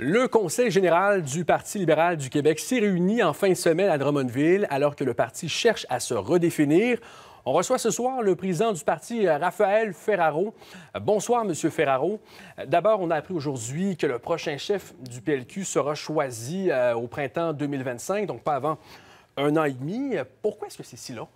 Le Conseil général du Parti libéral du Québec s'est réuni en fin de semaine à Drummondville alors que le parti cherche à se redéfinir. On reçoit ce soir le président du parti, euh, Raphaël Ferraro. Bonsoir, Monsieur Ferraro. D'abord, on a appris aujourd'hui que le prochain chef du PLQ sera choisi euh, au printemps 2025, donc pas avant un an et demi. Pourquoi est-ce que c'est si long?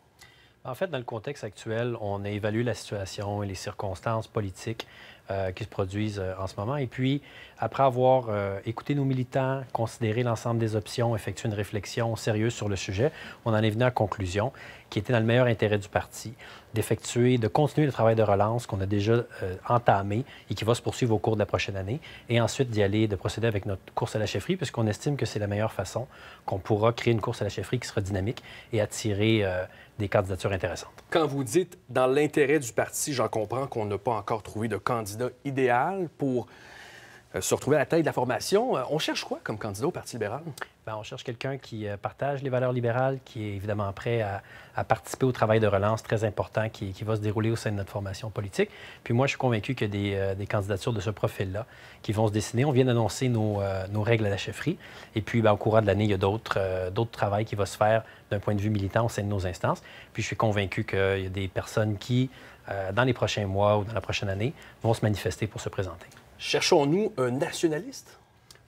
En fait, dans le contexte actuel, on a évalué la situation et les circonstances politiques euh, qui se produisent euh, en ce moment. Et puis, après avoir euh, écouté nos militants, considéré l'ensemble des options, effectué une réflexion sérieuse sur le sujet, on en est venu à la conclusion qui était dans le meilleur intérêt du parti d'effectuer, de continuer le travail de relance qu'on a déjà euh, entamé et qui va se poursuivre au cours de la prochaine année, et ensuite d'y aller, de procéder avec notre course à la chefferie, puisqu'on estime que c'est la meilleure façon qu'on pourra créer une course à la chefferie qui sera dynamique et attirer euh, des candidatures intéressantes. Quand vous dites dans l'intérêt du parti, j'en comprends qu'on n'a pas encore trouvé de candidat idéal pour euh, se retrouver à la taille de la formation. Euh, on cherche quoi comme candidat au Parti libéral? Ben, on cherche quelqu'un qui euh, partage les valeurs libérales, qui est évidemment prêt à, participer au travail de relance très important qui, va se dérouler au sein de notre formation politique. Puis moi, je suis convaincu qu'il y a des, candidatures de ce profil-là qui vont se dessiner. On vient d'annoncer nos, règles à la chefferie. Et puis, ben, au courant de l'année, il y a d'autres travaux qui vont se faire d'un point de vue militant au sein de nos instances. Puis je suis convaincu qu'il y a des personnes qui, dans les prochains mois ou dans la prochaine année, vont se manifester pour se présenter. Cherchons-nous un nationaliste?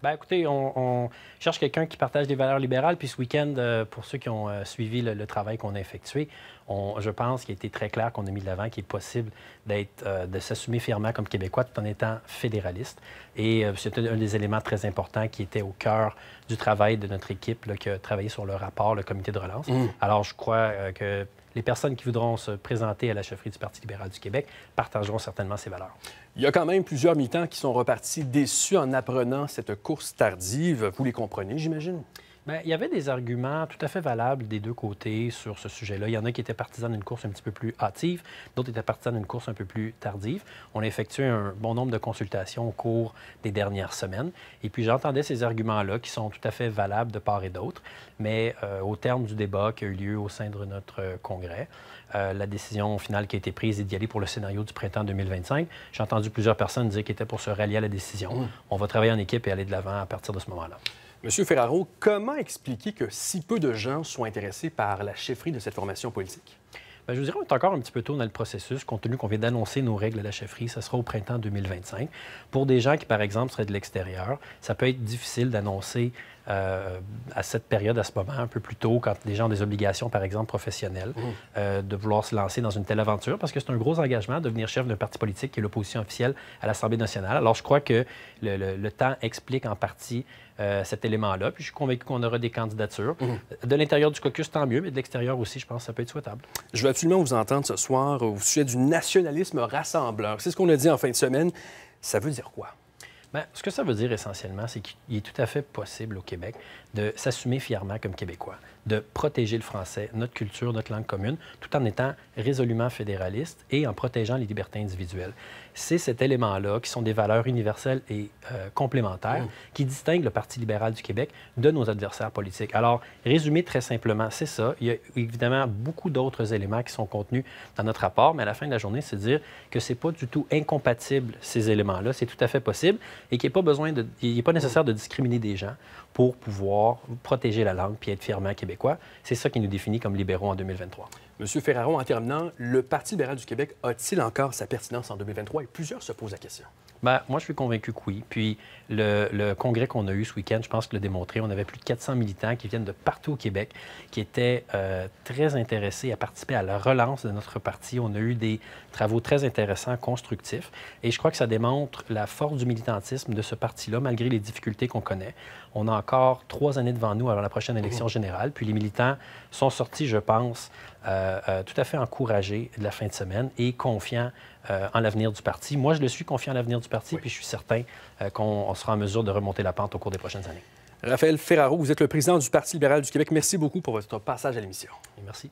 Bien, écoutez, on, cherche quelqu'un qui partage des valeurs libérales. Puis ce week-end, euh, pour ceux qui ont euh, suivi le, travail qu'on a effectué, on, je pense qu'il a été très clair qu'on a mis de l'avant qu'il est possible d'être, euh, de s'assumer fièrement comme Québécois tout en étant fédéraliste. Et c'était un des éléments très importants qui était au cœur du travail de notre équipe là, qui a travaillé sur le rapport, le comité de relance. Mmh. Alors, je crois que les personnes qui voudront se présenter à la chefferie du Parti libéral du Québec partageront certainement ces valeurs. Il y a quand même plusieurs militants qui sont repartis déçus en apprenant cette course tardive. Vous les comprenez, j'imagine? Ben, il y avait des arguments tout à fait valables des deux côtés sur ce sujet-là. Il y en a qui étaient partisans d'une course un petit peu plus hâtive, d'autres étaient partisans d'une course un peu plus tardive. On a effectué un bon nombre de consultations au cours des dernières semaines. Et puis j'entendais ces arguments-là qui sont tout à fait valables de part et d'autre. Mais euh, au terme du débat qui a eu lieu au sein de notre euh, congrès, euh, la décision finale qui a été prise est d'y aller pour le scénario du printemps 2025. J'ai entendu plusieurs personnes dire qu'ils étaient pour se rallier à la décision. Mmh. On va travailler en équipe et aller de l'avant à partir de ce moment-là. Monsieur Ferraro, comment expliquer que si peu de gens sont intéressés par la chefferie de cette formation politique? Bien, je vous dirais, on est encore un petit peu tôt dans le processus, compte tenu qu'on vient d'annoncer nos règles à la chefferie. Ça sera au printemps 2025. Pour des gens qui, par exemple, seraient de l'extérieur, ça peut être difficile d'annoncer euh, à cette période, à ce moment, un peu plus tôt, quand les gens ont des obligations, par exemple, professionnelles, mmh. euh, de vouloir se lancer dans une telle aventure, parce que c'est un gros engagement de devenir chef d'un parti politique qui est l'opposition officielle à l'Assemblée nationale. Alors, je crois que le, le, temps explique en partie euh, cet élément-là. Puis je suis convaincu qu'on aura des candidatures. Mmh. De l'intérieur du caucus, tant mieux, mais de l'extérieur aussi, je pense que ça peut être souhaitable. Je veux absolument vous entendre ce soir au sujet du nationalisme rassembleur. C'est ce qu'on a dit en fin de semaine. Ça veut dire quoi? Ben, ce que ça veut dire essentiellement, c'est qu'il est tout à fait possible au Québec de s'assumer fièrement comme Québécois, de protéger le français, notre culture, notre langue commune, tout en étant résolument fédéraliste et en protégeant les libertés individuelles. C'est cet élément-là qui sont des valeurs universelles et euh, complémentaires mm. qui distinguent le Parti libéral du Québec de nos adversaires politiques. Alors, résumé très simplement, c'est ça. Il y a évidemment beaucoup d'autres éléments qui sont contenus dans notre rapport, mais à la fin de la journée, c'est dire que c'est pas du tout incompatible ces éléments-là. C'est tout à fait possible et qu'il n'est pas mm. nécessaire de discriminer des gens pour pouvoir protéger la langue puis être fièrement québécois. C'est ça qui nous définit comme libéraux en 2023. Monsieur Ferraro, en terminant, le Parti libéral du Québec a-t-il encore sa pertinence en 2023? Et plusieurs se posent la question. Bien, moi, je suis convaincu que oui. Puis le, congrès qu'on a eu ce week-end, je pense que le démontré, on avait plus de 400 militants qui viennent de partout au Québec, qui étaient euh, très intéressés à participer à la relance de notre parti. On a eu des travaux très intéressants, constructifs. Et je crois que ça démontre la force du militantisme de ce parti-là, malgré les difficultés qu'on connaît. On a encore trois années devant nous avant la prochaine élection mmh. générale. Puis les militants sont sortis, je pense, euh, euh, euh, tout à fait encouragé de la fin de semaine et confiant euh, en l'avenir du parti. Moi, je le suis confiant en l'avenir du parti, puis je suis certain qu'on sera en mesure de remonter la pente au cours des prochaines années. Raphaël Ferraro, vous êtes le président du Parti libéral du Québec. Merci beaucoup pour votre passage à l'émission. Merci.